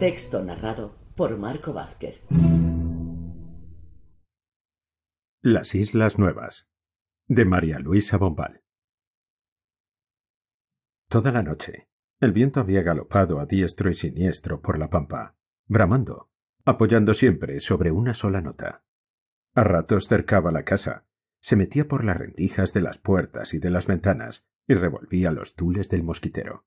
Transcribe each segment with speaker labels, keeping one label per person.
Speaker 1: Texto narrado por Marco Vázquez. Las Islas Nuevas de María Luisa Bombal. Toda la noche, el viento había galopado a diestro y siniestro por la pampa, bramando, apoyando siempre sobre una sola nota. A ratos cercaba la casa, se metía por las rendijas de las puertas y de las ventanas y revolvía los tules del mosquitero.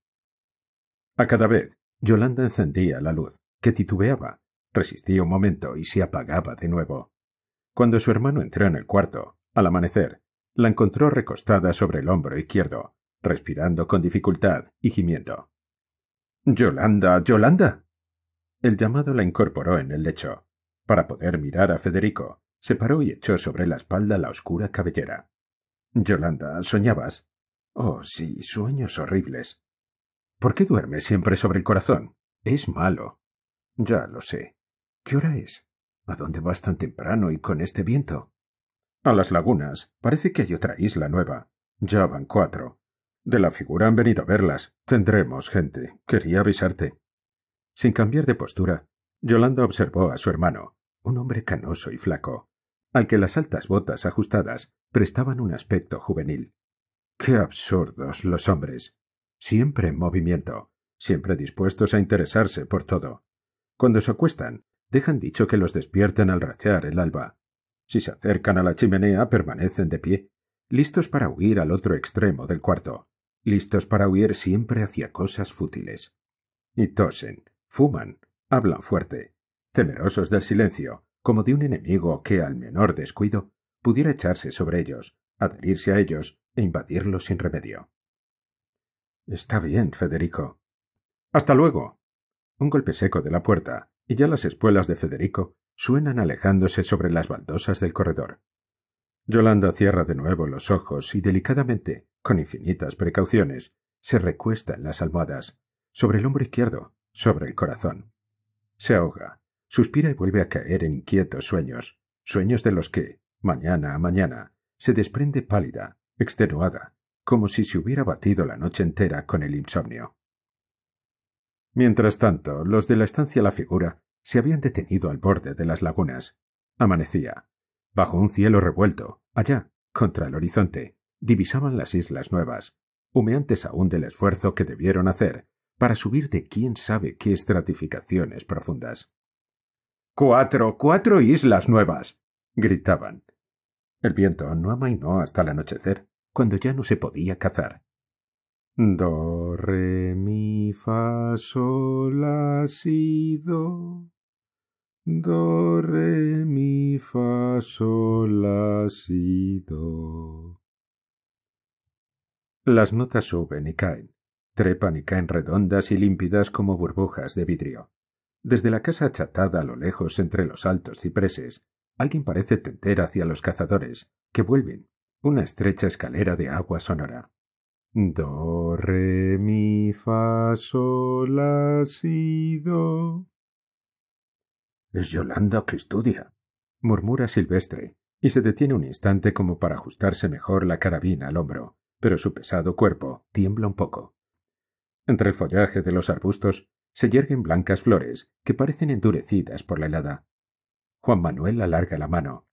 Speaker 1: A cada vez Yolanda encendía la luz, que titubeaba, resistía un momento y se apagaba de nuevo. Cuando su hermano entró en el cuarto, al amanecer, la encontró recostada sobre el hombro izquierdo, respirando con dificultad y gimiendo. Yolanda. Yolanda. El llamado la incorporó en el lecho. Para poder mirar a Federico, se paró y echó sobre la espalda la oscura cabellera. Yolanda, ¿soñabas? Oh, sí, sueños horribles. ¿Por qué duerme siempre sobre el corazón? Es malo. Ya lo sé. ¿Qué hora es? ¿A dónde vas tan temprano y con este viento? A las lagunas. Parece que hay otra isla nueva. Ya van cuatro. De la figura han venido a verlas. Tendremos gente. Quería avisarte. Sin cambiar de postura, Yolanda observó a su hermano, un hombre canoso y flaco, al que las altas botas ajustadas prestaban un aspecto juvenil. Qué absurdos los hombres siempre en movimiento, siempre dispuestos a interesarse por todo. Cuando se acuestan, dejan dicho que los despierten al rachar el alba. Si se acercan a la chimenea, permanecen de pie, listos para huir al otro extremo del cuarto, listos para huir siempre hacia cosas fútiles. Y tosen, fuman, hablan fuerte, temerosos del silencio, como de un enemigo que, al menor descuido, pudiera echarse sobre ellos, adherirse a ellos e invadirlos sin remedio. Está bien, Federico. Hasta luego. Un golpe seco de la puerta, y ya las espuelas de Federico suenan alejándose sobre las baldosas del corredor. Yolanda cierra de nuevo los ojos y delicadamente, con infinitas precauciones, se recuesta en las almohadas, sobre el hombro izquierdo, sobre el corazón. Se ahoga, suspira y vuelve a caer en inquietos sueños, sueños de los que, mañana a mañana, se desprende pálida, extenuada, como si se hubiera batido la noche entera con el insomnio. Mientras tanto, los de la estancia La Figura se habían detenido al borde de las lagunas. Amanecía. Bajo un cielo revuelto, allá, contra el horizonte, divisaban las islas nuevas, humeantes aún del esfuerzo que debieron hacer para subir de quién sabe qué estratificaciones profundas. Cuatro, cuatro islas nuevas. gritaban. El viento no amainó hasta el anochecer, cuando ya no se podía cazar. Do, re, mi, fa, sol, la, si, do. Do, re, mi, fa, sol, la, si, do. Las notas suben y caen, trepan y caen redondas y límpidas como burbujas de vidrio. Desde la casa achatada a lo lejos entre los altos cipreses, alguien parece tender hacia los cazadores, que vuelven, una estrecha escalera de agua sonora. Do, re, mi, fa, sol, la, si, do. Es Yolanda que estudia, murmura Silvestre, y se detiene un instante como para ajustarse mejor la carabina al hombro, pero su pesado cuerpo tiembla un poco. Entre el follaje de los arbustos se yerguen blancas flores que parecen endurecidas por la helada. Juan Manuel alarga la mano.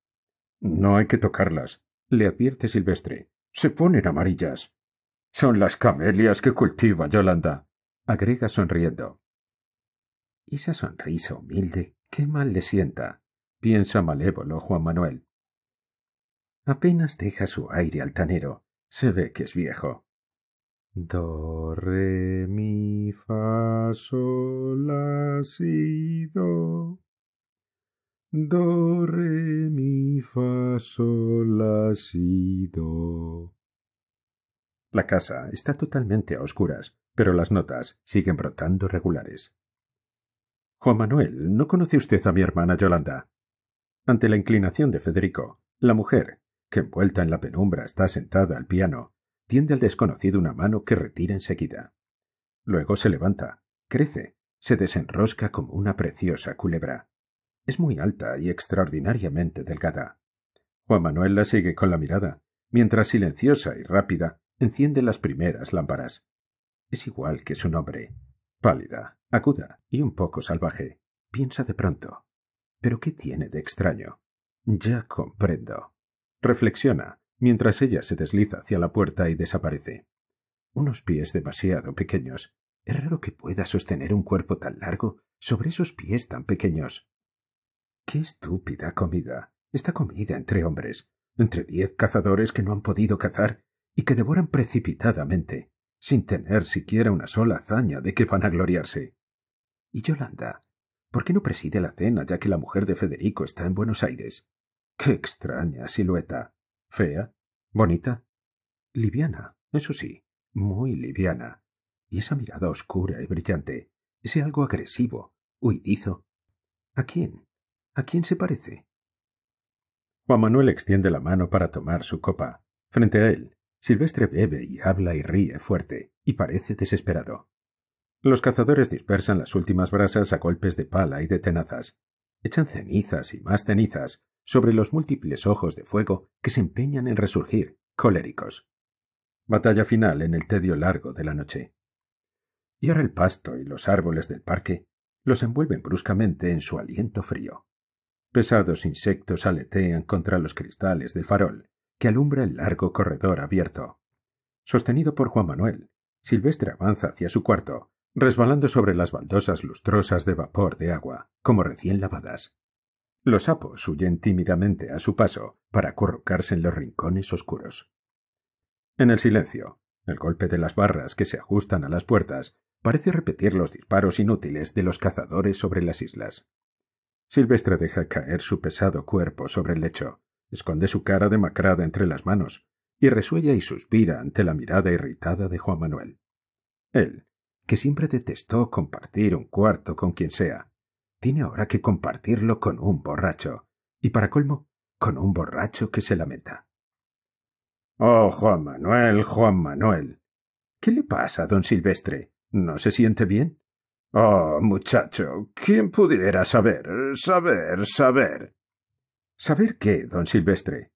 Speaker 1: No hay que tocarlas, le advierte Silvestre. Se ponen amarillas. Son las camelias que cultiva Yolanda, agrega sonriendo. Esa sonrisa humilde, qué mal le sienta, piensa malévolo Juan Manuel. Apenas deja su aire altanero, se ve que es viejo. Do, re, mi, fa, sol, la, do. Do, re, mi, fa, sol, la, do. La casa está totalmente a oscuras, pero las notas siguen brotando regulares. Juan Manuel, ¿no conoce usted a mi hermana Yolanda? Ante la inclinación de Federico, la mujer, que envuelta en la penumbra está sentada al piano, tiende al desconocido una mano que retira enseguida. Luego se levanta, crece, se desenrosca como una preciosa culebra es muy alta y extraordinariamente delgada. Juan Manuel la sigue con la mirada, mientras silenciosa y rápida enciende las primeras lámparas. Es igual que su nombre. Pálida, aguda y un poco salvaje. Piensa de pronto. ¿Pero qué tiene de extraño? Ya comprendo. Reflexiona, mientras ella se desliza hacia la puerta y desaparece. Unos pies demasiado pequeños. Es raro que pueda sostener un cuerpo tan largo sobre esos pies tan pequeños. Qué estúpida comida. Esta comida entre hombres, entre diez cazadores que no han podido cazar y que devoran precipitadamente, sin tener siquiera una sola hazaña de que van a gloriarse. Y Yolanda, ¿por qué no preside la cena ya que la mujer de Federico está en Buenos Aires? Qué extraña silueta. Fea, bonita, liviana, eso sí, muy liviana. Y esa mirada oscura y brillante, ese algo agresivo, huidizo. ¿A quién? ¿A quién se parece? Juan Manuel extiende la mano para tomar su copa. Frente a él, Silvestre bebe y habla y ríe fuerte, y parece desesperado. Los cazadores dispersan las últimas brasas a golpes de pala y de tenazas. Echan cenizas y más cenizas sobre los múltiples ojos de fuego que se empeñan en resurgir, coléricos. Batalla final en el tedio largo de la noche. Y ahora el pasto y los árboles del parque los envuelven bruscamente en su aliento frío. Pesados insectos aletean contra los cristales del farol, que alumbra el largo corredor abierto. Sostenido por Juan Manuel, Silvestre avanza hacia su cuarto, resbalando sobre las baldosas lustrosas de vapor de agua, como recién lavadas. Los sapos huyen tímidamente a su paso para acurrucarse en los rincones oscuros. En el silencio, el golpe de las barras que se ajustan a las puertas parece repetir los disparos inútiles de los cazadores sobre las islas. Silvestre deja caer su pesado cuerpo sobre el lecho, esconde su cara demacrada entre las manos y resuella y suspira ante la mirada irritada de Juan Manuel. Él, que siempre detestó compartir un cuarto con quien sea, tiene ahora que compartirlo con un borracho, y para colmo, con un borracho que se lamenta. Oh, Juan Manuel, Juan Manuel. ¿Qué le pasa, don Silvestre? ¿No se siente bien? Oh, muchacho, ¿quién pudiera saber, saber, saber? ¿Saber qué, don Silvestre?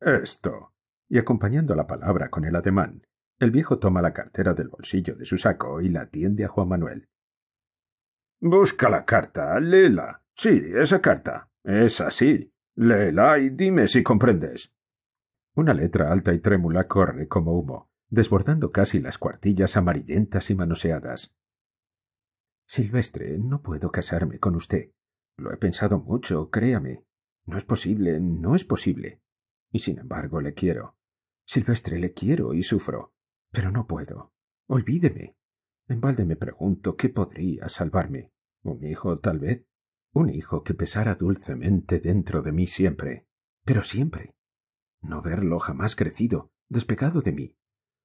Speaker 1: Esto. Y acompañando la palabra con el ademán, el viejo toma la cartera del bolsillo de su saco y la tiende a Juan Manuel. Busca la carta, léela. Sí, esa carta. Es así. Léela y dime si comprendes. Una letra alta y trémula corre como humo, desbordando casi las cuartillas amarillentas y manoseadas. Silvestre, no puedo casarme con usted. Lo he pensado mucho, créame. No es posible, no es posible. Y sin embargo le quiero. Silvestre, le quiero y sufro. Pero no puedo. Olvídeme. En balde me pregunto qué podría salvarme. Un hijo, tal vez. Un hijo que pesara dulcemente dentro de mí siempre. Pero siempre. No verlo jamás crecido, despegado de mí.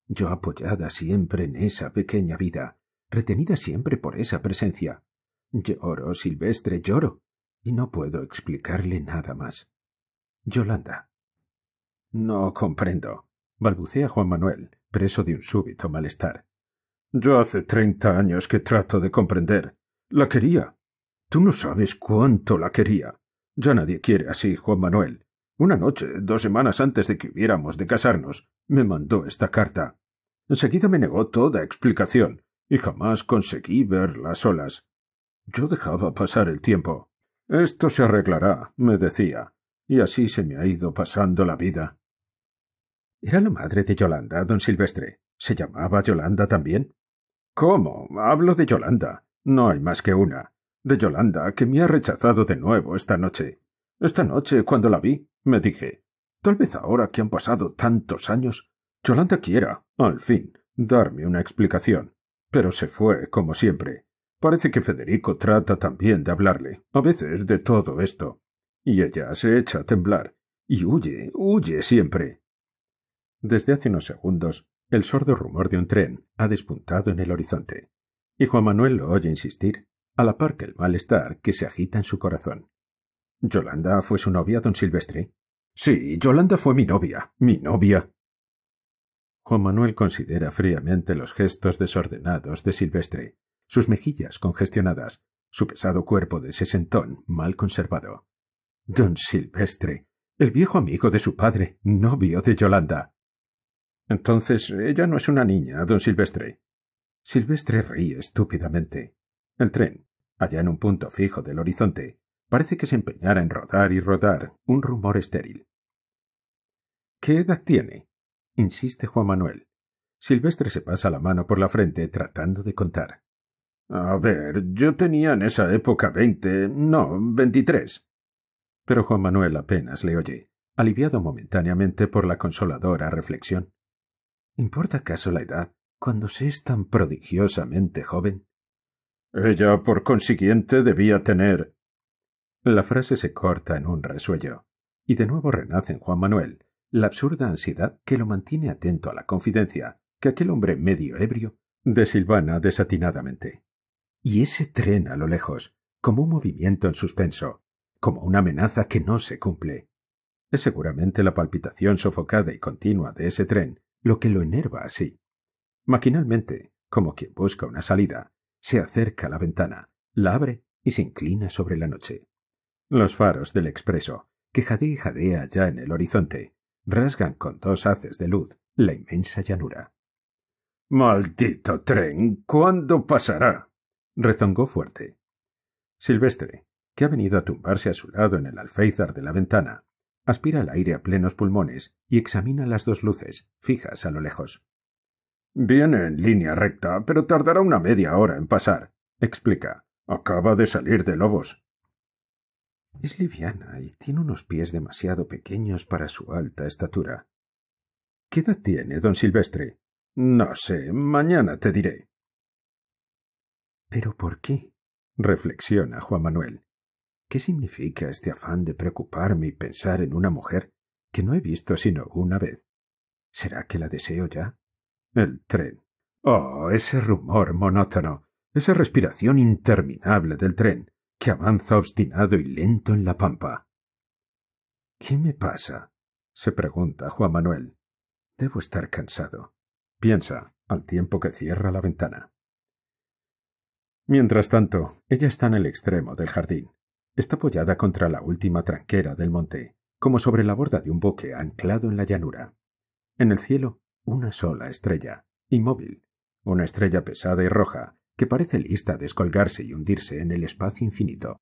Speaker 1: Yo apoyada siempre en esa pequeña vida, retenida siempre por esa presencia. Lloro, Silvestre, lloro. Y no puedo explicarle nada más. Yolanda. No comprendo, balbucea Juan Manuel, preso de un súbito malestar. Yo hace treinta años que trato de comprender. La quería. Tú no sabes cuánto la quería. Ya nadie quiere así, Juan Manuel. Una noche, dos semanas antes de que hubiéramos de casarnos, me mandó esta carta. Enseguida me negó toda explicación, y jamás conseguí ver las olas. Yo dejaba pasar el tiempo. Esto se arreglará, me decía, y así se me ha ido pasando la vida. Era la madre de Yolanda, don Silvestre. ¿Se llamaba Yolanda también? ¿Cómo? Hablo de Yolanda. No hay más que una. De Yolanda, que me ha rechazado de nuevo esta noche. Esta noche, cuando la vi, me dije, tal vez ahora que han pasado tantos años, Yolanda quiera, al fin, darme una explicación. Pero se fue, como siempre. Parece que Federico trata también de hablarle, a veces de todo esto. Y ella se echa a temblar, y huye, huye siempre. Desde hace unos segundos, el sordo rumor de un tren ha despuntado en el horizonte, y Juan Manuel lo oye insistir, a la par que el malestar que se agita en su corazón. ¿Yolanda fue su novia, don Silvestre? Sí, Yolanda fue mi novia, mi novia. Juan Manuel considera fríamente los gestos desordenados de Silvestre, sus mejillas congestionadas, su pesado cuerpo de sesentón mal conservado. Don Silvestre, el viejo amigo de su padre, novio de Yolanda. Entonces, ella no es una niña, don Silvestre. Silvestre ríe estúpidamente. El tren, allá en un punto fijo del horizonte, parece que se empeñara en rodar y rodar un rumor estéril. ¿Qué edad tiene? insiste Juan Manuel. Silvestre se pasa la mano por la frente tratando de contar. A ver, yo tenía en esa época veinte, no, veintitrés. Pero Juan Manuel apenas le oye, aliviado momentáneamente por la consoladora reflexión. ¿Importa acaso la edad cuando se es tan prodigiosamente joven? Ella, por consiguiente, debía tener. La frase se corta en un resuello, y de nuevo renace en Juan Manuel la absurda ansiedad que lo mantiene atento a la confidencia que aquel hombre medio ebrio desilvana desatinadamente. Y ese tren a lo lejos, como un movimiento en suspenso, como una amenaza que no se cumple. Es seguramente la palpitación sofocada y continua de ese tren lo que lo enerva así. Maquinalmente, como quien busca una salida, se acerca a la ventana, la abre y se inclina sobre la noche. Los faros del expreso, que jadea y jadea ya en el horizonte, rasgan con dos haces de luz la inmensa llanura. Maldito tren. ¿Cuándo pasará? rezongó fuerte. Silvestre, que ha venido a tumbarse a su lado en el alféizar de la ventana, aspira el aire a plenos pulmones y examina las dos luces, fijas a lo lejos. Viene en línea recta, pero tardará una media hora en pasar, explica. Acaba de salir de Lobos. Es liviana y tiene unos pies demasiado pequeños para su alta estatura. ¿Qué edad tiene, don Silvestre? No sé, mañana te diré. Pero ¿por qué? reflexiona Juan Manuel. ¿Qué significa este afán de preocuparme y pensar en una mujer que no he visto sino una vez? ¿Será que la deseo ya? El tren. Oh, ese rumor monótono, esa respiración interminable del tren que avanza obstinado y lento en la pampa. ¿Qué me pasa? se pregunta Juan Manuel. Debo estar cansado, piensa, al tiempo que cierra la ventana. Mientras tanto, ella está en el extremo del jardín. Está apoyada contra la última tranquera del monte, como sobre la borda de un buque anclado en la llanura. En el cielo, una sola estrella, inmóvil, una estrella pesada y roja, que parece lista a descolgarse y hundirse en el espacio infinito.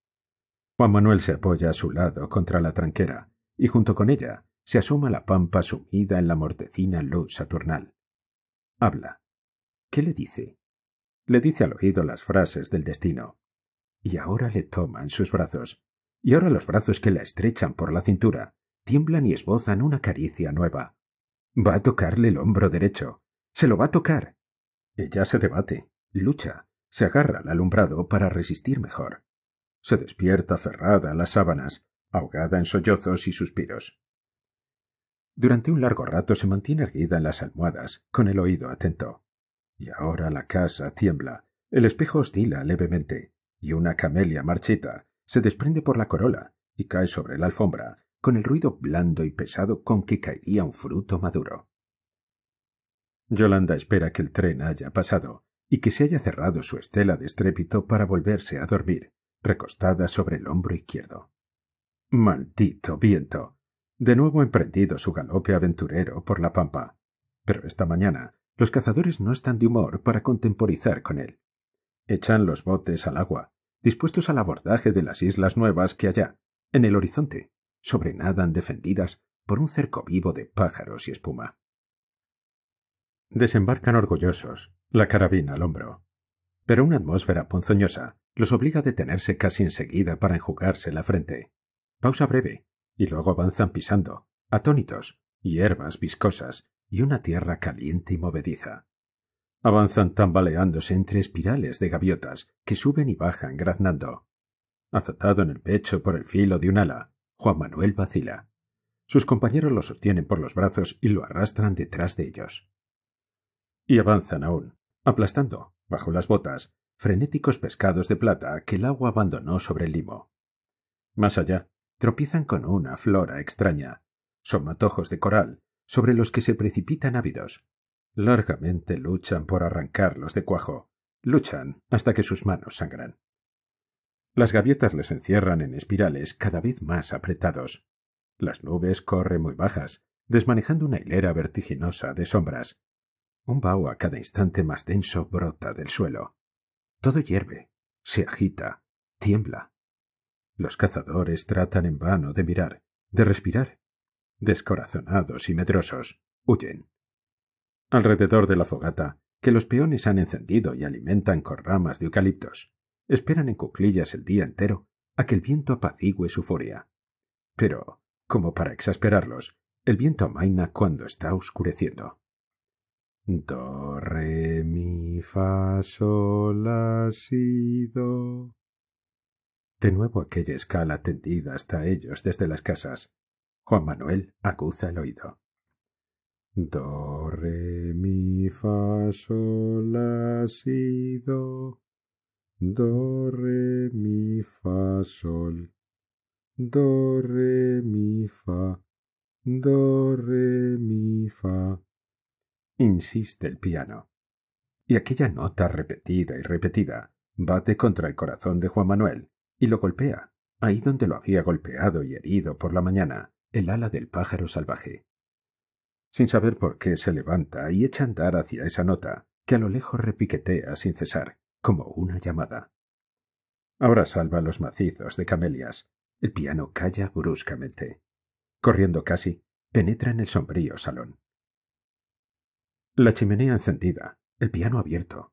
Speaker 1: Juan Manuel se apoya a su lado contra la tranquera, y junto con ella se asoma la pampa sumida en la mortecina luz saturnal. Habla. ¿Qué le dice? Le dice al oído las frases del destino. Y ahora le toma en sus brazos, y ahora los brazos que la estrechan por la cintura tiemblan y esbozan una caricia nueva. Va a tocarle el hombro derecho. Se lo va a tocar. Ella se debate, lucha, se agarra al alumbrado para resistir mejor. Se despierta aferrada a las sábanas, ahogada en sollozos y suspiros. Durante un largo rato se mantiene erguida en las almohadas, con el oído atento. Y ahora la casa tiembla, el espejo oscila levemente, y una camelia marchita se desprende por la corola y cae sobre la alfombra, con el ruido blando y pesado con que caería un fruto maduro. Yolanda espera que el tren haya pasado, y que se haya cerrado su estela de estrépito para volverse a dormir, recostada sobre el hombro izquierdo. Maldito viento. De nuevo emprendido su galope aventurero por la pampa. Pero esta mañana los cazadores no están de humor para contemporizar con él. Echan los botes al agua, dispuestos al abordaje de las islas nuevas que allá, en el horizonte, sobrenadan defendidas por un cerco vivo de pájaros y espuma. Desembarcan orgullosos, la carabina al hombro. Pero una atmósfera ponzoñosa los obliga a detenerse casi enseguida para enjugarse la frente. Pausa breve, y luego avanzan pisando, atónitos, hierbas viscosas y una tierra caliente y movediza. Avanzan tambaleándose entre espirales de gaviotas que suben y bajan graznando. Azotado en el pecho por el filo de un ala, Juan Manuel vacila. Sus compañeros lo sostienen por los brazos y lo arrastran detrás de ellos. Y avanzan aún, aplastando, bajo las botas, frenéticos pescados de plata que el agua abandonó sobre el limo. Más allá, tropiezan con una flora extraña, son matojos de coral, sobre los que se precipitan ávidos. Largamente luchan por arrancarlos de cuajo, luchan hasta que sus manos sangran. Las gaviotas les encierran en espirales cada vez más apretados. Las nubes corren muy bajas, desmanejando una hilera vertiginosa de sombras, un vaho a cada instante más denso brota del suelo. Todo hierve, se agita, tiembla. Los cazadores tratan en vano de mirar, de respirar. Descorazonados y medrosos, huyen. Alrededor de la fogata, que los peones han encendido y alimentan con ramas de eucaliptos, esperan en cuclillas el día entero a que el viento apacigüe su furia. Pero, como para exasperarlos, el viento amaina cuando está oscureciendo. Do, re, mi, fa, sol, la, si, do. De nuevo aquella escala tendida hasta ellos desde las casas. Juan Manuel acuza el oído. Do, re, mi, fa, sol, la, si, do. Do, re, mi, fa, sol. Do, re, mi, fa. Do, re, mi, fa insiste el piano. Y aquella nota repetida y repetida bate contra el corazón de Juan Manuel y lo golpea, ahí donde lo había golpeado y herido por la mañana el ala del pájaro salvaje. Sin saber por qué se levanta y echa a andar hacia esa nota que a lo lejos repiquetea sin cesar, como una llamada. Ahora salva los macizos de camelias. El piano calla bruscamente. Corriendo casi, penetra en el sombrío salón. La chimenea encendida, el piano abierto.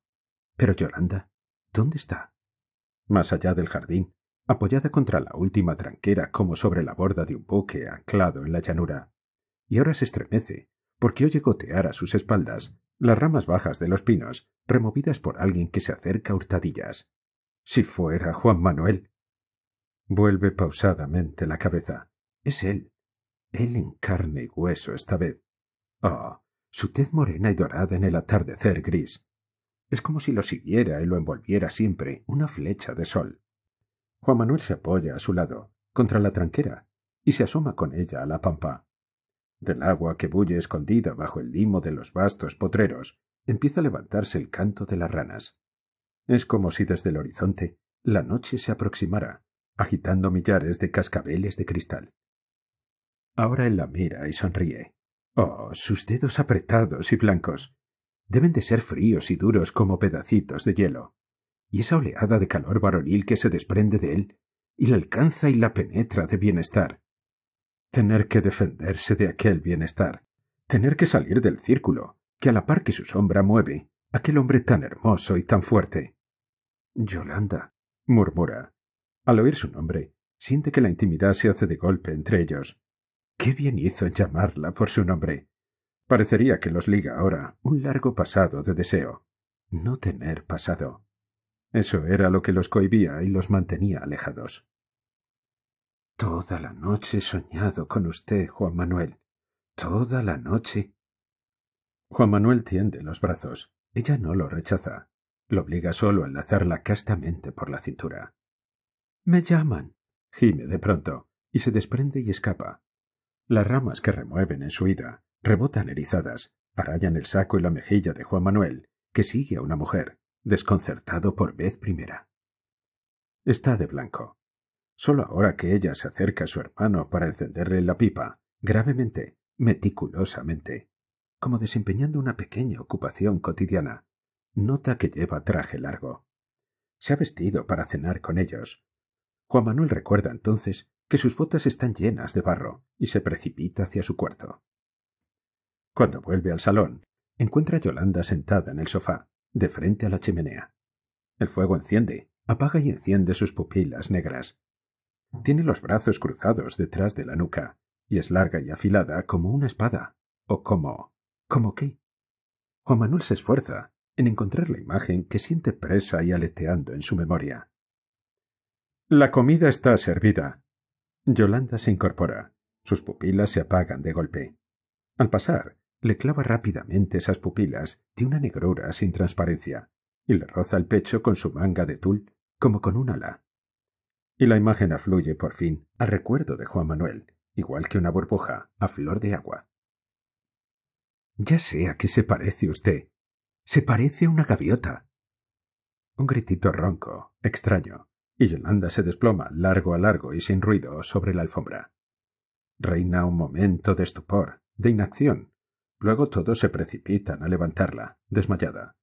Speaker 1: Pero Yolanda, ¿dónde está? Más allá del jardín, apoyada contra la última tranquera como sobre la borda de un buque anclado en la llanura. Y ahora se estremece, porque oye gotear a sus espaldas las ramas bajas de los pinos, removidas por alguien que se acerca a hurtadillas. Si fuera Juan Manuel. Vuelve pausadamente la cabeza. Es él. Él en carne y hueso esta vez. Ah, su tez morena y dorada en el atardecer gris. Es como si lo siguiera y lo envolviera siempre una flecha de sol. Juan Manuel se apoya a su lado, contra la tranquera, y se asoma con ella a la pampa. Del agua que bulle escondida bajo el limo de los vastos potreros, empieza a levantarse el canto de las ranas. Es como si desde el horizonte la noche se aproximara, agitando millares de cascabeles de cristal. Ahora él la mira y sonríe. Oh, sus dedos apretados y blancos. Deben de ser fríos y duros como pedacitos de hielo. Y esa oleada de calor varonil que se desprende de él y la alcanza y la penetra de bienestar. Tener que defenderse de aquel bienestar. Tener que salir del círculo, que a la par que su sombra mueve, aquel hombre tan hermoso y tan fuerte. Yolanda, murmura. Al oír su nombre, siente que la intimidad se hace de golpe entre ellos. Qué bien hizo en llamarla por su nombre. Parecería que los liga ahora un largo pasado de deseo. No tener pasado. Eso era lo que los cohibía y los mantenía alejados. Toda la noche he soñado con usted, Juan Manuel. Toda la noche. Juan Manuel tiende los brazos. Ella no lo rechaza. Lo obliga solo a enlazarla castamente por la cintura. Me llaman. gime de pronto, y se desprende y escapa, las ramas que remueven en su ida rebotan erizadas, arañan el saco y la mejilla de Juan Manuel, que sigue a una mujer, desconcertado por vez primera. Está de blanco. Solo ahora que ella se acerca a su hermano para encenderle la pipa, gravemente, meticulosamente, como desempeñando una pequeña ocupación cotidiana, nota que lleva traje largo. Se ha vestido para cenar con ellos. Juan Manuel recuerda entonces que sus botas están llenas de barro y se precipita hacia su cuarto. Cuando vuelve al salón, encuentra a Yolanda sentada en el sofá, de frente a la chimenea. El fuego enciende, apaga y enciende sus pupilas negras. Tiene los brazos cruzados detrás de la nuca y es larga y afilada como una espada, o como... ¿Como qué? Juan Manuel se esfuerza en encontrar la imagen que siente presa y aleteando en su memoria. La comida está servida, Yolanda se incorpora. Sus pupilas se apagan de golpe. Al pasar, le clava rápidamente esas pupilas de una negrura sin transparencia y le roza el pecho con su manga de tul como con un ala. Y la imagen afluye por fin al recuerdo de Juan Manuel, igual que una burbuja a flor de agua. Ya sé a qué se parece usted. Se parece a una gaviota. Un gritito ronco, extraño, y Yolanda se desploma largo a largo y sin ruido sobre la alfombra. Reina un momento de estupor, de inacción. Luego todos se precipitan a levantarla, desmayada.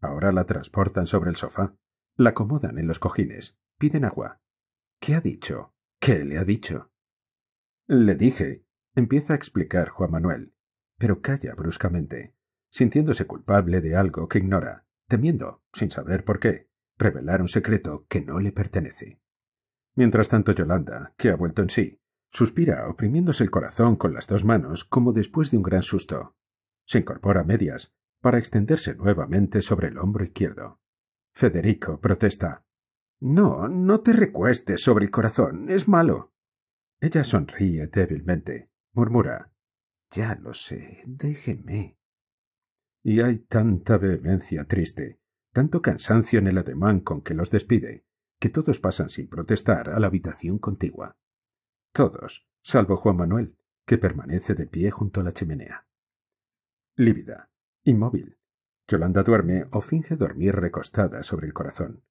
Speaker 1: Ahora la transportan sobre el sofá, la acomodan en los cojines, piden agua. ¿Qué ha dicho? ¿Qué le ha dicho? Le dije, empieza a explicar Juan Manuel, pero calla bruscamente, sintiéndose culpable de algo que ignora, temiendo, sin saber por qué, revelar un secreto que no le pertenece. Mientras tanto, Yolanda, que ha vuelto en sí, suspira oprimiéndose el corazón con las dos manos como después de un gran susto. Se incorpora a medias para extenderse nuevamente sobre el hombro izquierdo. Federico protesta. No, no te recuestes sobre el corazón, es malo. Ella sonríe débilmente, murmura. Ya lo sé, déjeme. Y hay tanta vehemencia triste tanto cansancio en el ademán con que los despide, que todos pasan sin protestar a la habitación contigua. Todos, salvo Juan Manuel, que permanece de pie junto a la chimenea. Lívida, inmóvil, Yolanda duerme o finge dormir recostada sobre el corazón.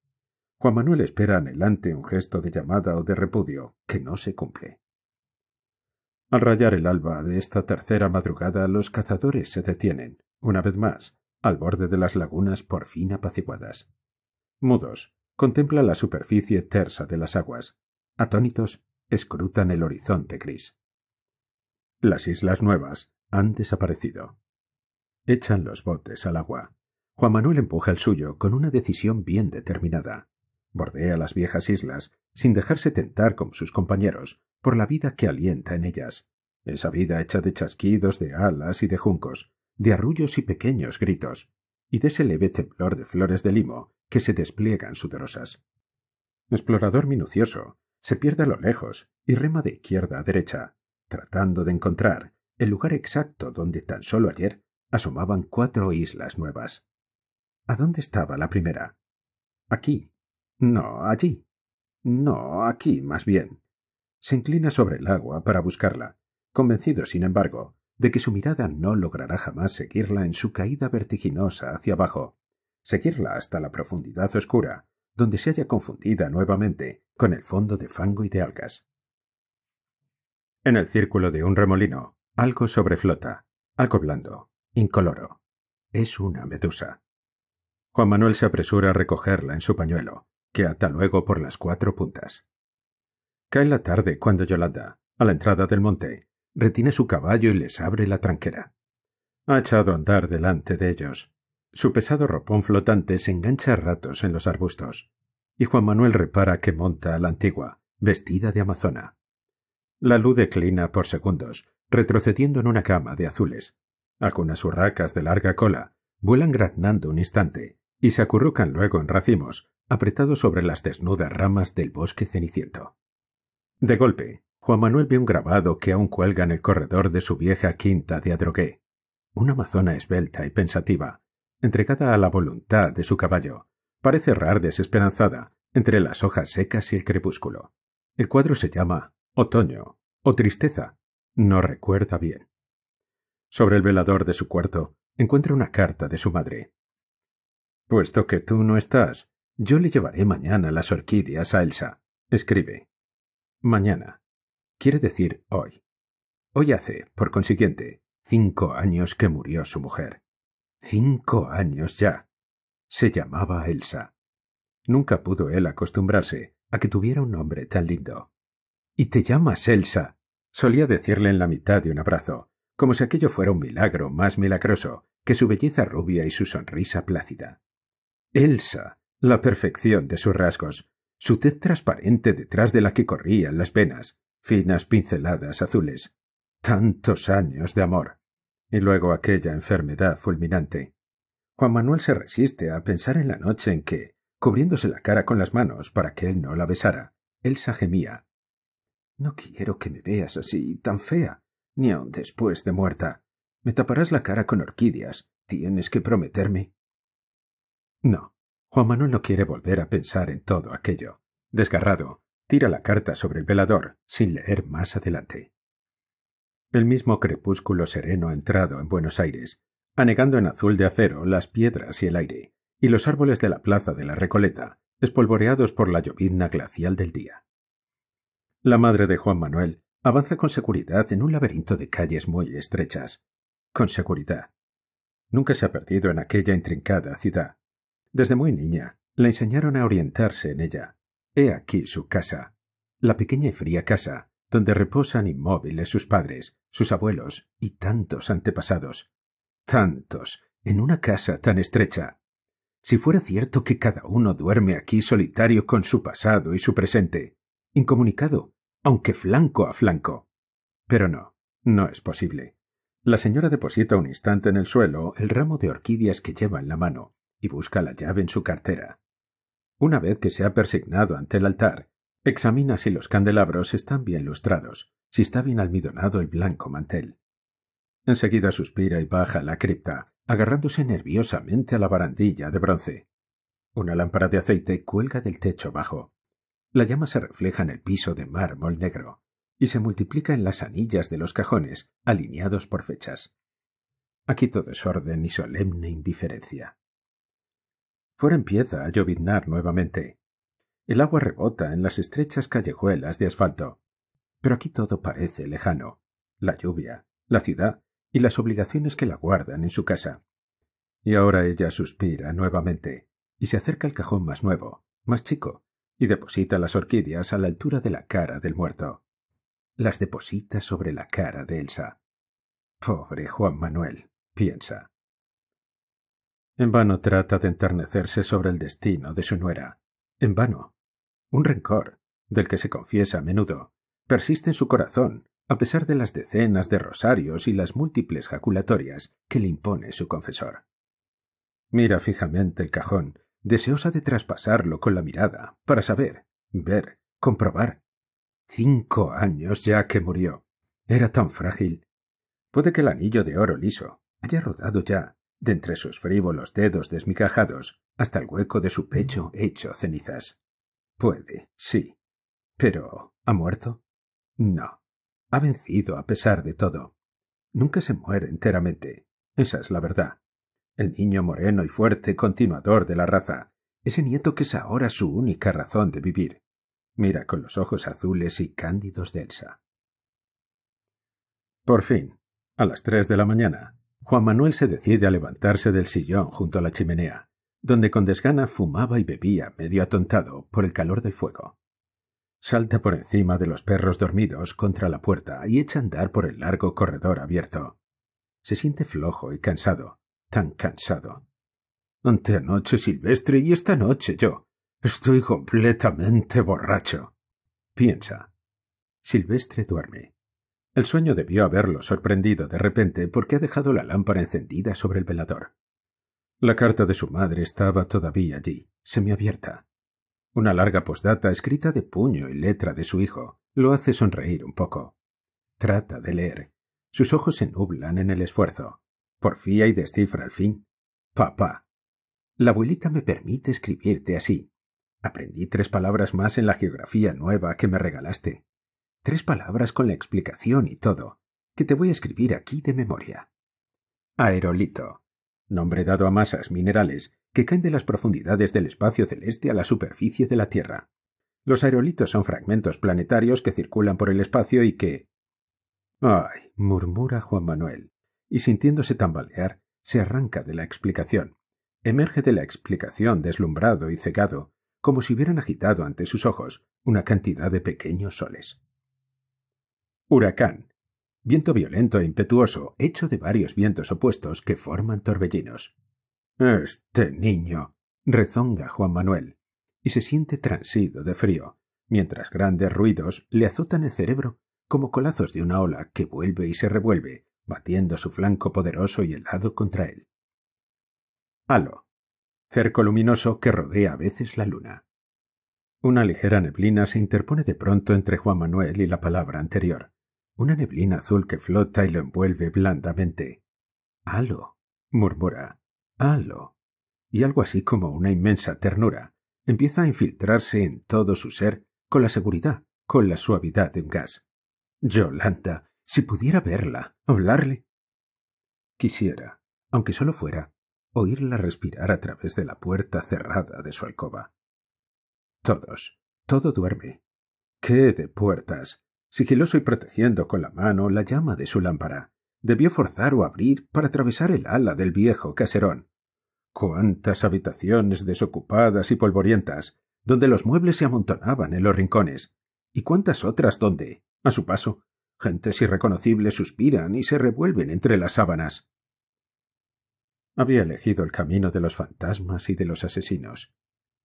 Speaker 1: Juan Manuel espera anhelante un gesto de llamada o de repudio que no se cumple. Al rayar el alba de esta tercera madrugada, los cazadores se detienen, una vez más, al borde de las lagunas por fin apaciguadas. Mudos, contemplan la superficie tersa de las aguas. Atónitos, escrutan el horizonte gris. Las islas nuevas han desaparecido. Echan los botes al agua. Juan Manuel empuja el suyo con una decisión bien determinada. Bordea las viejas islas sin dejarse tentar como sus compañeros por la vida que alienta en ellas, esa vida hecha de chasquidos de alas y de juncos, de arrullos y pequeños gritos, y de ese leve temblor de flores de limo que se despliegan sudorosas. Explorador minucioso, se pierde a lo lejos y rema de izquierda a derecha, tratando de encontrar el lugar exacto donde tan solo ayer asomaban cuatro islas nuevas. ¿A dónde estaba la primera? Aquí. No, allí. No, aquí, más bien. Se inclina sobre el agua para buscarla, convencido, sin embargo, de que su mirada no logrará jamás seguirla en su caída vertiginosa hacia abajo, seguirla hasta la profundidad oscura, donde se haya confundida nuevamente con el fondo de fango y de algas. En el círculo de un remolino, algo sobreflota, algo blando, incoloro. Es una medusa. Juan Manuel se apresura a recogerla en su pañuelo, que ata luego por las cuatro puntas. Cae la tarde cuando Yolanda, a la entrada del monte, retiene su caballo y les abre la tranquera. Ha echado a andar delante de ellos. Su pesado ropón flotante se engancha a ratos en los arbustos, y Juan Manuel repara que monta a la antigua, vestida de amazona. La luz declina por segundos, retrocediendo en una cama de azules. Algunas urracas de larga cola vuelan graznando un instante y se acurrucan luego en racimos, apretados sobre las desnudas ramas del bosque ceniciento. De golpe, Juan Manuel ve un grabado que aún cuelga en el corredor de su vieja quinta de Adrogué. Una amazona esbelta y pensativa, entregada a la voluntad de su caballo, parece errar desesperanzada entre las hojas secas y el crepúsculo. El cuadro se llama Otoño o Tristeza. No recuerda bien. Sobre el velador de su cuarto encuentra una carta de su madre. Puesto que tú no estás, yo le llevaré mañana las orquídeas a Elsa. Escribe. Mañana quiere decir hoy. Hoy hace, por consiguiente, cinco años que murió su mujer. Cinco años ya. Se llamaba Elsa. Nunca pudo él acostumbrarse a que tuviera un nombre tan lindo. ¿Y te llamas Elsa? solía decirle en la mitad de un abrazo, como si aquello fuera un milagro más milagroso que su belleza rubia y su sonrisa plácida. Elsa, la perfección de sus rasgos, su tez transparente detrás de la que corrían las venas, finas pinceladas azules, tantos años de amor, y luego aquella enfermedad fulminante. Juan Manuel se resiste a pensar en la noche en que, cubriéndose la cara con las manos para que él no la besara, Elsa gemía. No quiero que me veas así, tan fea, ni aun después de muerta. Me taparás la cara con orquídeas. Tienes que prometerme. No. Juan Manuel no quiere volver a pensar en todo aquello. Desgarrado, tira la carta sobre el velador, sin leer más adelante. El mismo crepúsculo sereno ha entrado en Buenos Aires, anegando en azul de acero las piedras y el aire, y los árboles de la plaza de la Recoleta, espolvoreados por la llovizna glacial del día. La madre de Juan Manuel avanza con seguridad en un laberinto de calles muy estrechas. Con seguridad. Nunca se ha perdido en aquella intrincada ciudad. Desde muy niña, la enseñaron a orientarse en ella, He aquí su casa, la pequeña y fría casa, donde reposan inmóviles sus padres, sus abuelos y tantos antepasados. Tantos, en una casa tan estrecha. Si fuera cierto que cada uno duerme aquí solitario con su pasado y su presente, incomunicado, aunque flanco a flanco. Pero no, no es posible. La señora deposita un instante en el suelo el ramo de orquídeas que lleva en la mano y busca la llave en su cartera. Una vez que se ha persignado ante el altar, examina si los candelabros están bien lustrados, si está bien almidonado el blanco mantel. Enseguida suspira y baja la cripta, agarrándose nerviosamente a la barandilla de bronce. Una lámpara de aceite cuelga del techo bajo. La llama se refleja en el piso de mármol negro y se multiplica en las anillas de los cajones, alineados por fechas. Aquí todo es orden y solemne indiferencia. Fuera empieza a lloviznar nuevamente. El agua rebota en las estrechas callejuelas de asfalto. Pero aquí todo parece lejano. La lluvia, la ciudad y las obligaciones que la guardan en su casa. Y ahora ella suspira nuevamente y se acerca al cajón más nuevo, más chico, y deposita las orquídeas a la altura de la cara del muerto. Las deposita sobre la cara de Elsa. Pobre Juan Manuel, piensa. En vano trata de enternecerse sobre el destino de su nuera. En vano. Un rencor, del que se confiesa a menudo, persiste en su corazón, a pesar de las decenas de rosarios y las múltiples jaculatorias que le impone su confesor. Mira fijamente el cajón, deseosa de traspasarlo con la mirada, para saber, ver, comprobar. Cinco años ya que murió. Era tan frágil. Puede que el anillo de oro liso haya rodado ya de entre sus frívolos dedos desmicajados hasta el hueco de su pecho hecho cenizas. Puede, sí. Pero ¿ha muerto? No. Ha vencido a pesar de todo. Nunca se muere enteramente. Esa es la verdad. El niño moreno y fuerte continuador de la raza, ese nieto que es ahora su única razón de vivir. Mira con los ojos azules y cándidos de Elsa. Por fin, a las tres de la mañana, Juan Manuel se decide a levantarse del sillón junto a la chimenea, donde con desgana fumaba y bebía, medio atontado por el calor del fuego. Salta por encima de los perros dormidos contra la puerta y echa a andar por el largo corredor abierto. Se siente flojo y cansado, tan cansado. Ante anoche Silvestre y esta noche yo. Estoy completamente borracho. Piensa. Silvestre duerme. El sueño debió haberlo sorprendido de repente porque ha dejado la lámpara encendida sobre el velador. La carta de su madre estaba todavía allí, semiabierta. Una larga postdata escrita de puño y letra de su hijo lo hace sonreír un poco. Trata de leer. Sus ojos se nublan en el esfuerzo. Porfía y descifra al fin. Papá. La abuelita me permite escribirte así. Aprendí tres palabras más en la geografía nueva que me regalaste. Tres palabras con la explicación y todo, que te voy a escribir aquí de memoria. Aerolito. Nombre dado a masas minerales que caen de las profundidades del espacio celeste a la superficie de la Tierra. Los aerolitos son fragmentos planetarios que circulan por el espacio y que... Ay, murmura Juan Manuel, y sintiéndose tambalear, se arranca de la explicación. Emerge de la explicación deslumbrado y cegado, como si hubieran agitado ante sus ojos una cantidad de pequeños soles. Huracán. Viento violento e impetuoso, hecho de varios vientos opuestos que forman torbellinos. Este niño. rezonga Juan Manuel, y se siente transido de frío, mientras grandes ruidos le azotan el cerebro como colazos de una ola que vuelve y se revuelve, batiendo su flanco poderoso y helado contra él. Halo. Cerco luminoso que rodea a veces la luna. Una ligera neblina se interpone de pronto entre Juan Manuel y la palabra anterior. Una neblina azul que flota y lo envuelve blandamente. Halo, murmura. Halo. Y algo así como una inmensa ternura empieza a infiltrarse en todo su ser con la seguridad, con la suavidad de un gas. Yolanda, si pudiera verla, hablarle. Quisiera, aunque solo fuera, oírla respirar a través de la puerta cerrada de su alcoba. Todos, todo duerme. ¿Qué de puertas? sigiloso y protegiendo con la mano la llama de su lámpara. Debió forzar o abrir para atravesar el ala del viejo caserón. Cuántas habitaciones desocupadas y polvorientas, donde los muebles se amontonaban en los rincones, y cuántas otras donde, a su paso, gentes irreconocibles suspiran y se revuelven entre las sábanas. Había elegido el camino de los fantasmas y de los asesinos,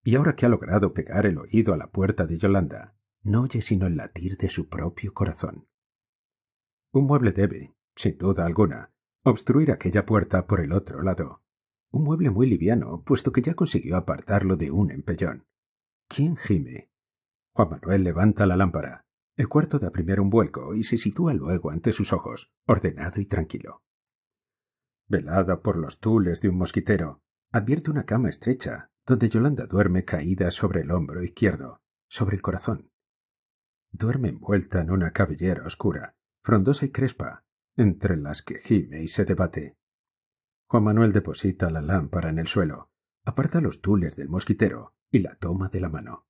Speaker 1: y ahora que ha logrado pegar el oído a la puerta de Yolanda, no oye sino el latir de su propio corazón. Un mueble debe, sin duda alguna, obstruir aquella puerta por el otro lado. Un mueble muy liviano, puesto que ya consiguió apartarlo de un empellón. ¿Quién gime? Juan Manuel levanta la lámpara. El cuarto da primero un vuelco y se sitúa luego ante sus ojos, ordenado y tranquilo. Velada por los tules de un mosquitero, advierte una cama estrecha, donde Yolanda duerme caída sobre el hombro izquierdo, sobre el corazón, duerme envuelta en una cabellera oscura, frondosa y crespa, entre las que gime y se debate. Juan Manuel deposita la lámpara en el suelo, aparta los tules del mosquitero y la toma de la mano.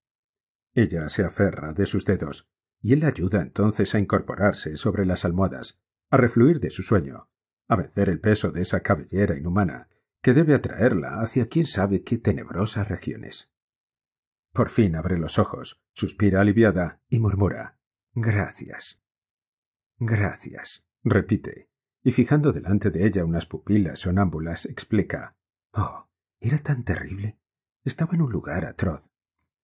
Speaker 1: Ella se aferra de sus dedos, y él la ayuda entonces a incorporarse sobre las almohadas, a refluir de su sueño, a vencer el peso de esa cabellera inhumana que debe atraerla hacia quién sabe qué tenebrosas regiones. Por fin abre los ojos, suspira aliviada y murmura Gracias. Gracias. repite, y fijando delante de ella unas pupilas sonámbulas, explica Oh, era tan terrible. Estaba en un lugar atroz.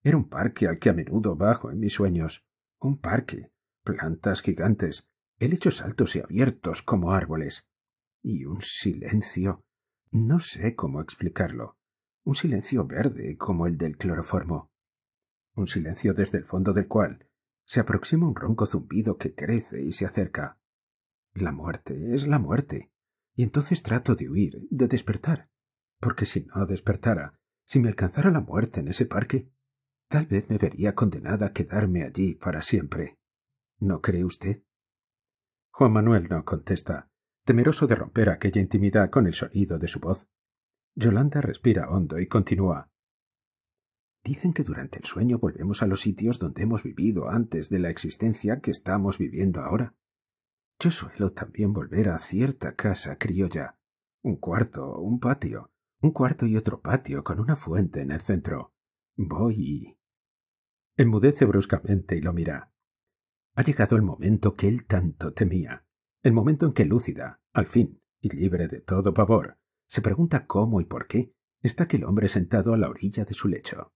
Speaker 1: Era un parque al que a menudo bajo en mis sueños. Un parque, plantas gigantes, helechos altos y abiertos como árboles. Y un silencio. No sé cómo explicarlo. Un silencio verde como el del cloroformo un silencio desde el fondo del cual se aproxima un ronco zumbido que crece y se acerca. La muerte es la muerte, y entonces trato de huir, de despertar, porque si no despertara, si me alcanzara la muerte en ese parque, tal vez me vería condenada a quedarme allí para siempre. ¿No cree usted? Juan Manuel no contesta, temeroso de romper aquella intimidad con el sonido de su voz. Yolanda respira hondo y continúa. Dicen que durante el sueño volvemos a los sitios donde hemos vivido antes de la existencia que estamos viviendo ahora. Yo suelo también volver a cierta casa criolla, un cuarto, un patio, un cuarto y otro patio con una fuente en el centro. Voy y... Enmudece bruscamente y lo mira. Ha llegado el momento que él tanto temía, el momento en que lúcida, al fin, y libre de todo pavor, se pregunta cómo y por qué está aquel hombre sentado a la orilla de su lecho.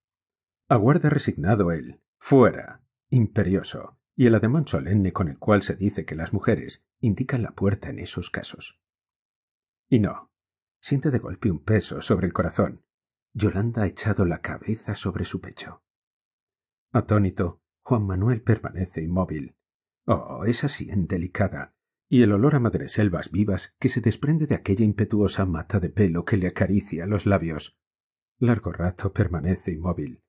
Speaker 1: Aguarda resignado él, fuera, imperioso, y el ademán solemne con el cual se dice que las mujeres indican la puerta en esos casos. Y no, siente de golpe un peso sobre el corazón. Yolanda ha echado la cabeza sobre su pecho. Atónito, Juan Manuel permanece inmóvil. Oh, es así en delicada, y el olor a madreselvas vivas que se desprende de aquella impetuosa mata de pelo que le acaricia los labios. Largo rato permanece inmóvil,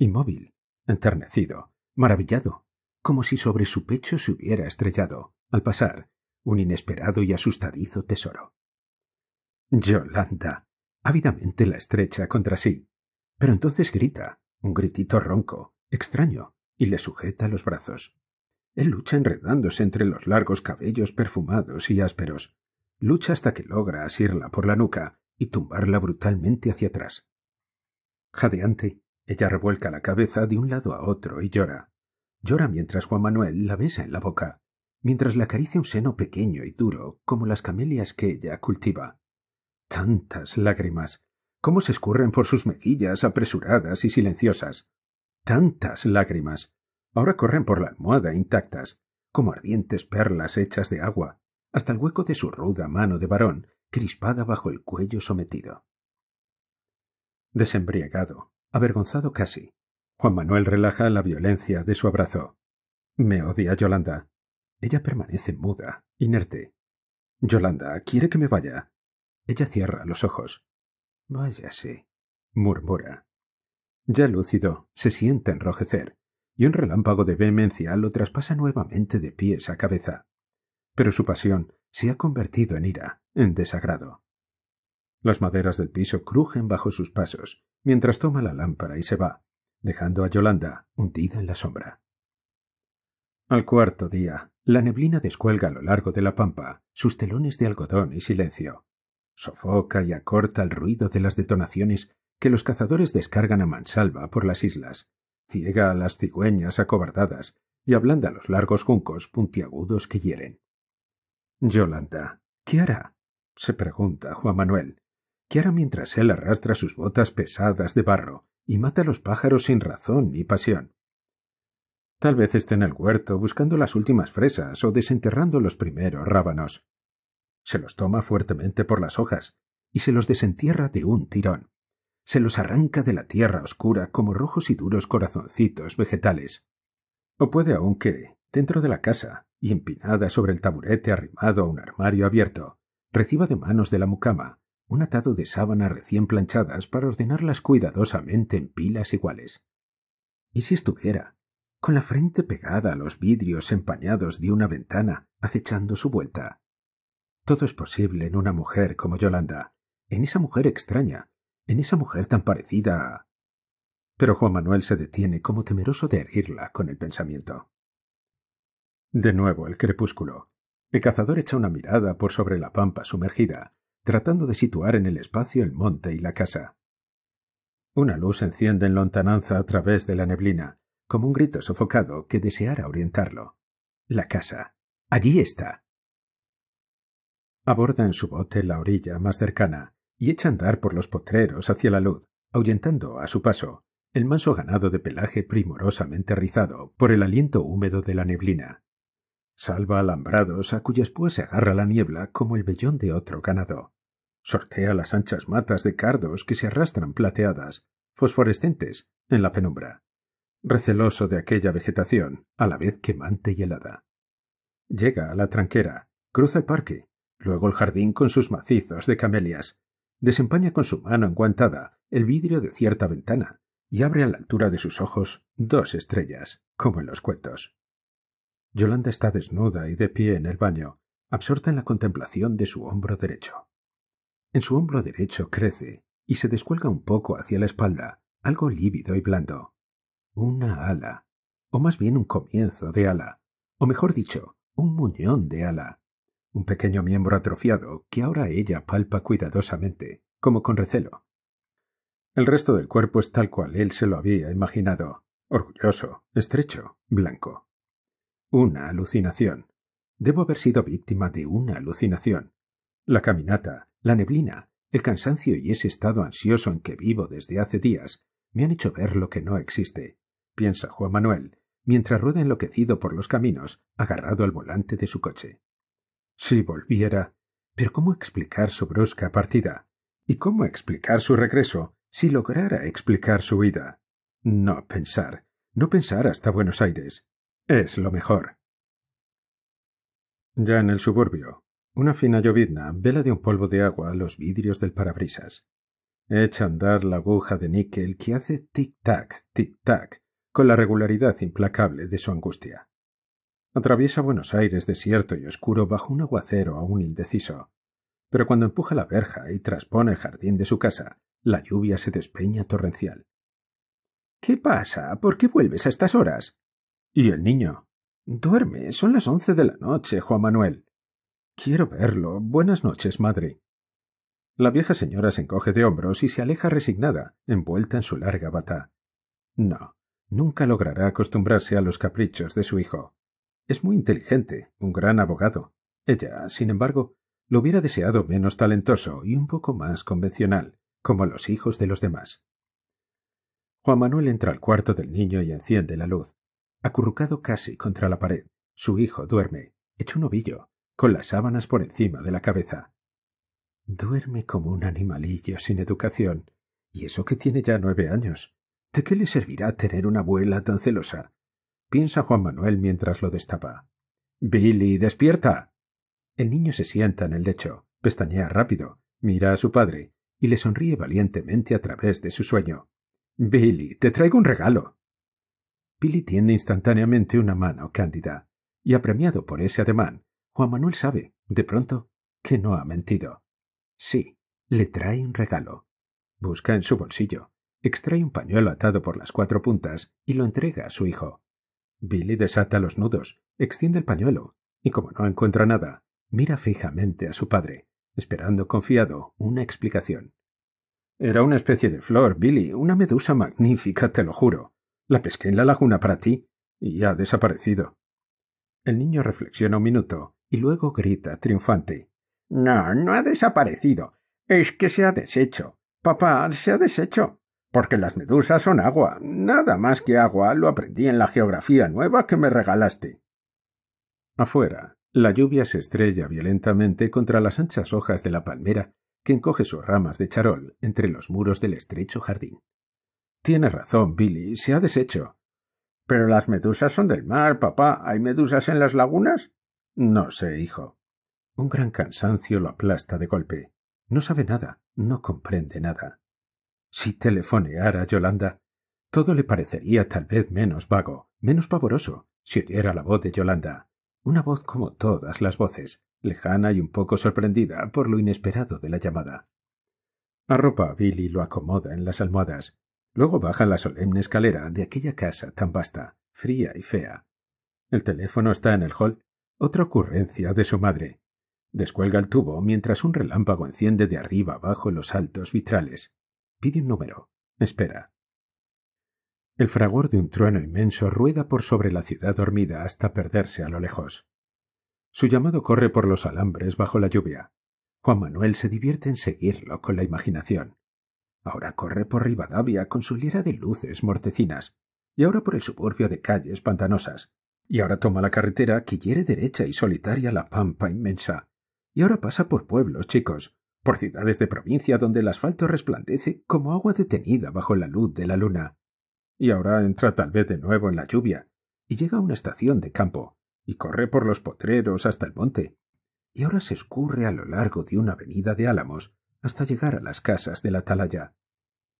Speaker 1: inmóvil, enternecido, maravillado, como si sobre su pecho se hubiera estrellado, al pasar, un inesperado y asustadizo tesoro. Yolanda ávidamente la estrecha contra sí, pero entonces grita, un gritito ronco, extraño, y le sujeta los brazos. Él lucha enredándose entre los largos cabellos perfumados y ásperos. Lucha hasta que logra asirla por la nuca y tumbarla brutalmente hacia atrás. Jadeante, ella revuelca la cabeza de un lado a otro y llora. Llora mientras Juan Manuel la besa en la boca, mientras la acaricia un seno pequeño y duro, como las camelias que ella cultiva. Tantas lágrimas. cómo se escurren por sus mejillas apresuradas y silenciosas. Tantas lágrimas. Ahora corren por la almohada intactas, como ardientes perlas hechas de agua, hasta el hueco de su ruda mano de varón, crispada bajo el cuello sometido. Desembriagado, avergonzado casi. Juan Manuel relaja la violencia de su abrazo. Me odia Yolanda. Ella permanece muda, inerte. Yolanda, ¿quiere que me vaya? Ella cierra los ojos. Váyase, murmura. Ya lúcido, se siente enrojecer, y un relámpago de vehemencia lo traspasa nuevamente de pies a cabeza. Pero su pasión se ha convertido en ira, en desagrado. Las maderas del piso crujen bajo sus pasos, mientras toma la lámpara y se va, dejando a Yolanda hundida en la sombra. Al cuarto día, la neblina descuelga a lo largo de la pampa sus telones de algodón y silencio. Sofoca y acorta el ruido de las detonaciones que los cazadores descargan a mansalva por las islas, ciega a las cigüeñas acobardadas y ablanda los largos juncos puntiagudos que hieren. Yolanda, ¿qué hará? se pregunta Juan Manuel, hará mientras él arrastra sus botas pesadas de barro y mata a los pájaros sin razón ni pasión. Tal vez esté en el huerto buscando las últimas fresas o desenterrando los primeros rábanos. Se los toma fuertemente por las hojas y se los desentierra de un tirón. Se los arranca de la tierra oscura como rojos y duros corazoncitos vegetales. O puede aún que, dentro de la casa, y empinada sobre el taburete arrimado a un armario abierto, reciba de manos de la mucama un atado de sábanas recién planchadas para ordenarlas cuidadosamente en pilas iguales. Y si estuviera, con la frente pegada a los vidrios empañados de una ventana, acechando su vuelta. Todo es posible en una mujer como Yolanda, en esa mujer extraña, en esa mujer tan parecida a... Pero Juan Manuel se detiene como temeroso de herirla con el pensamiento. De nuevo el crepúsculo. El cazador echa una mirada por sobre la pampa sumergida, tratando de situar en el espacio el monte y la casa. Una luz enciende en lontananza a través de la neblina, como un grito sofocado que deseara orientarlo. La casa. Allí está. Aborda en su bote la orilla más cercana y echa a andar por los potreros hacia la luz, ahuyentando a su paso el manso ganado de pelaje primorosamente rizado por el aliento húmedo de la neblina salva alambrados a cuyas púas se agarra la niebla como el vellón de otro ganado. Sortea las anchas matas de cardos que se arrastran plateadas, fosforescentes, en la penumbra. Receloso de aquella vegetación, a la vez quemante y helada. Llega a la tranquera, cruza el parque, luego el jardín con sus macizos de camelias, desempaña con su mano enguantada el vidrio de cierta ventana y abre a la altura de sus ojos dos estrellas, como en los cuentos. Yolanda está desnuda y de pie en el baño, absorta en la contemplación de su hombro derecho. En su hombro derecho crece y se descuelga un poco hacia la espalda, algo lívido y blando. Una ala, o más bien un comienzo de ala, o mejor dicho, un muñón de ala, un pequeño miembro atrofiado que ahora ella palpa cuidadosamente, como con recelo. El resto del cuerpo es tal cual él se lo había imaginado, orgulloso, estrecho, blanco. Una alucinación. Debo haber sido víctima de una alucinación. La caminata, la neblina, el cansancio y ese estado ansioso en que vivo desde hace días me han hecho ver lo que no existe, piensa Juan Manuel, mientras rueda enloquecido por los caminos, agarrado al volante de su coche. Si volviera. Pero ¿cómo explicar su brusca partida? ¿Y cómo explicar su regreso si lograra explicar su vida. No pensar, no pensar hasta Buenos Aires, es lo mejor. Ya en el suburbio, una fina llovizna vela de un polvo de agua los vidrios del parabrisas. Echa a andar la aguja de níquel que hace tic-tac, tic-tac, con la regularidad implacable de su angustia. Atraviesa Buenos Aires desierto y oscuro bajo un aguacero aún indeciso. Pero cuando empuja la verja y traspone el jardín de su casa, la lluvia se despeña torrencial. ¿Qué pasa? ¿Por qué vuelves a estas horas? Y el niño. Duerme, son las once de la noche, Juan Manuel. Quiero verlo. Buenas noches, madre. La vieja señora se encoge de hombros y se aleja resignada, envuelta en su larga bata. No, nunca logrará acostumbrarse a los caprichos de su hijo. Es muy inteligente, un gran abogado. Ella, sin embargo, lo hubiera deseado menos talentoso y un poco más convencional, como los hijos de los demás. Juan Manuel entra al cuarto del niño y enciende la luz. Acurrucado casi contra la pared, su hijo duerme, hecho un ovillo, con las sábanas por encima de la cabeza. Duerme como un animalillo sin educación, y eso que tiene ya nueve años. ¿De qué le servirá tener una abuela tan celosa? piensa Juan Manuel mientras lo destapa. Billy, despierta. El niño se sienta en el lecho, pestañea rápido, mira a su padre y le sonríe valientemente a través de su sueño. Billy, te traigo un regalo. Billy tiende instantáneamente una mano cándida, y apremiado por ese ademán, Juan Manuel sabe, de pronto, que no ha mentido. Sí, le trae un regalo. Busca en su bolsillo, extrae un pañuelo atado por las cuatro puntas y lo entrega a su hijo. Billy desata los nudos, extiende el pañuelo, y como no encuentra nada, mira fijamente a su padre, esperando confiado una explicación. Era una especie de flor, Billy, una medusa magnífica, te lo juro. La pesqué en la laguna para ti y ha desaparecido. El niño reflexiona un minuto y luego grita triunfante. No, no ha desaparecido. Es que se ha deshecho. Papá, se ha deshecho. Porque las medusas son agua. Nada más que agua. Lo aprendí en la geografía nueva que me regalaste. Afuera, la lluvia se estrella violentamente contra las anchas hojas de la palmera que encoge sus ramas de charol entre los muros del estrecho jardín. «Tiene razón, Billy, se ha deshecho. Pero las medusas son del mar, papá. ¿Hay medusas en las lagunas? No sé, hijo. Un gran cansancio lo aplasta de golpe. No sabe nada, no comprende nada. Si telefoneara Yolanda, todo le parecería tal vez menos vago, menos pavoroso, si oyera la voz de Yolanda. Una voz como todas las voces, lejana y un poco sorprendida por lo inesperado de la llamada. Arropa a Billy lo acomoda en las almohadas, Luego baja la solemne escalera de aquella casa tan vasta, fría y fea. El teléfono está en el hall, otra ocurrencia de su madre. Descuelga el tubo mientras un relámpago enciende de arriba abajo los altos vitrales. Pide un número. Espera. El fragor de un trueno inmenso rueda por sobre la ciudad dormida hasta perderse a lo lejos. Su llamado corre por los alambres bajo la lluvia. Juan Manuel se divierte en seguirlo con la imaginación ahora corre por Rivadavia con su liera de luces mortecinas, y ahora por el suburbio de calles pantanosas, y ahora toma la carretera que hiere derecha y solitaria la pampa inmensa, y ahora pasa por pueblos chicos, por ciudades de provincia donde el asfalto resplandece como agua detenida bajo la luz de la luna, y ahora entra tal vez de nuevo en la lluvia, y llega a una estación de campo, y corre por los potreros hasta el monte, y ahora se escurre a lo largo de una avenida de álamos, hasta llegar a las casas de la atalaya,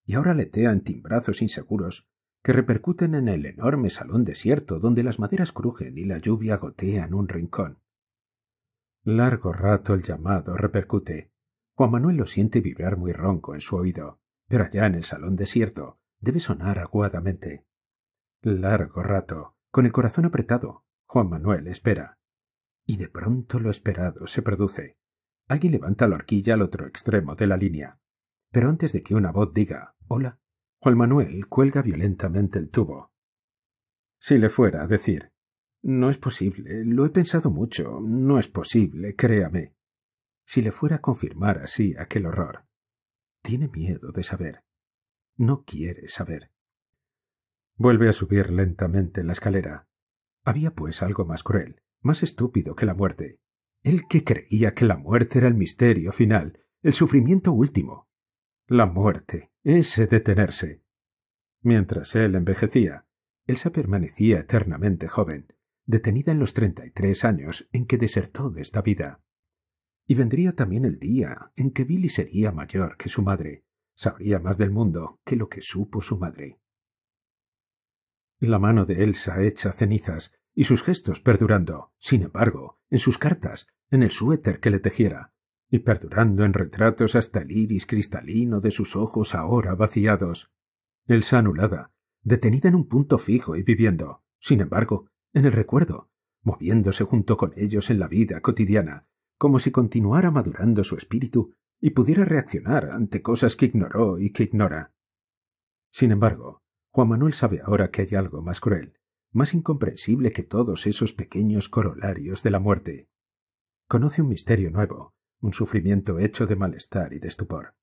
Speaker 1: y ahora letean timbrazos inseguros que repercuten en el enorme salón desierto donde las maderas crujen y la lluvia gotea en un rincón. Largo rato el llamado repercute. Juan Manuel lo siente vibrar muy ronco en su oído, pero allá en el salón desierto debe sonar aguadamente. Largo rato, con el corazón apretado, Juan Manuel espera. Y de pronto lo esperado se produce. Alguien levanta la horquilla al otro extremo de la línea. Pero antes de que una voz diga Hola, Juan Manuel cuelga violentamente el tubo. Si le fuera a decir No es posible, lo he pensado mucho, no es posible, créame. Si le fuera a confirmar así aquel horror. Tiene miedo de saber. No quiere saber. Vuelve a subir lentamente la escalera. Había pues algo más cruel, más estúpido que la muerte, él que creía que la muerte era el misterio final, el sufrimiento último. La muerte, ese detenerse. Mientras él envejecía, Elsa permanecía eternamente joven, detenida en los treinta y tres años en que desertó de esta vida. Y vendría también el día en que Billy sería mayor que su madre, sabría más del mundo que lo que supo su madre. La mano de Elsa hecha cenizas y sus gestos perdurando, sin embargo, en sus cartas, en el suéter que le tejiera, y perdurando en retratos hasta el iris cristalino de sus ojos ahora vaciados. Elsa anulada, detenida en un punto fijo y viviendo, sin embargo, en el recuerdo, moviéndose junto con ellos en la vida cotidiana, como si continuara madurando su espíritu y pudiera reaccionar ante cosas que ignoró y que ignora. Sin embargo, Juan Manuel sabe ahora que hay algo más cruel, más incomprensible que todos esos pequeños corolarios de la muerte. Conoce un misterio nuevo, un sufrimiento hecho de malestar y de estupor.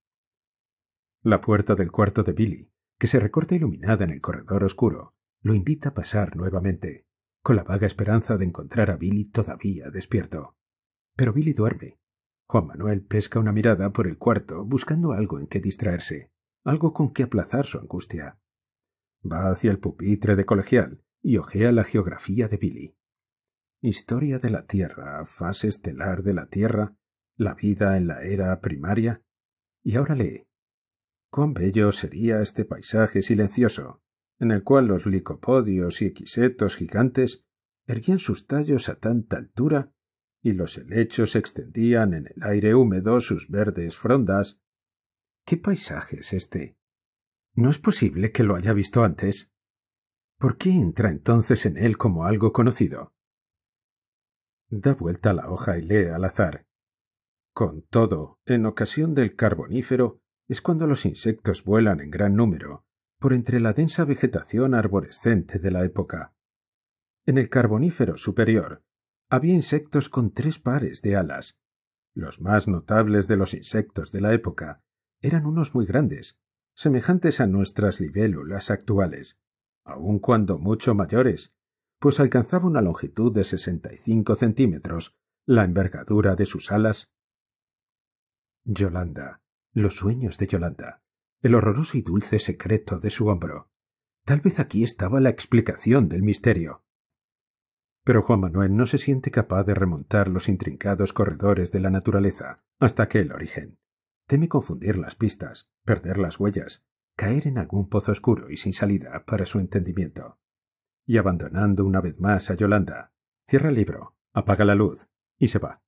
Speaker 1: La puerta del cuarto de Billy, que se recorta iluminada en el corredor oscuro, lo invita a pasar nuevamente, con la vaga esperanza de encontrar a Billy todavía despierto. Pero Billy duerme. Juan Manuel pesca una mirada por el cuarto buscando algo en que distraerse, algo con que aplazar su angustia. Va hacia el pupitre de colegial y ojea la geografía de Billy. Historia de la Tierra, fase estelar de la Tierra, la vida en la era primaria. Y ahora lee. Cuán bello sería este paisaje silencioso, en el cual los licopodios y equisetos gigantes erguían sus tallos a tanta altura y los helechos extendían en el aire húmedo sus verdes frondas. ¿Qué paisaje es este? ¿No es posible que lo haya visto antes? ¿Por qué entra entonces en él como algo conocido? Da vuelta la hoja y lee al azar. Con todo, en ocasión del carbonífero es cuando los insectos vuelan en gran número, por entre la densa vegetación arborescente de la época. En el carbonífero superior había insectos con tres pares de alas. Los más notables de los insectos de la época eran unos muy grandes, semejantes a nuestras libélulas actuales, aun cuando mucho mayores, pues alcanzaba una longitud de sesenta y cinco centímetros, la envergadura de sus alas. Yolanda, los sueños de Yolanda, el horroroso y dulce secreto de su hombro. Tal vez aquí estaba la explicación del misterio. Pero Juan Manuel no se siente capaz de remontar los intrincados corredores de la naturaleza hasta aquel origen. Teme confundir las pistas, perder las huellas, caer en algún pozo oscuro y sin salida para su entendimiento. Y abandonando una vez más a Yolanda, cierra el libro, apaga la luz y se va.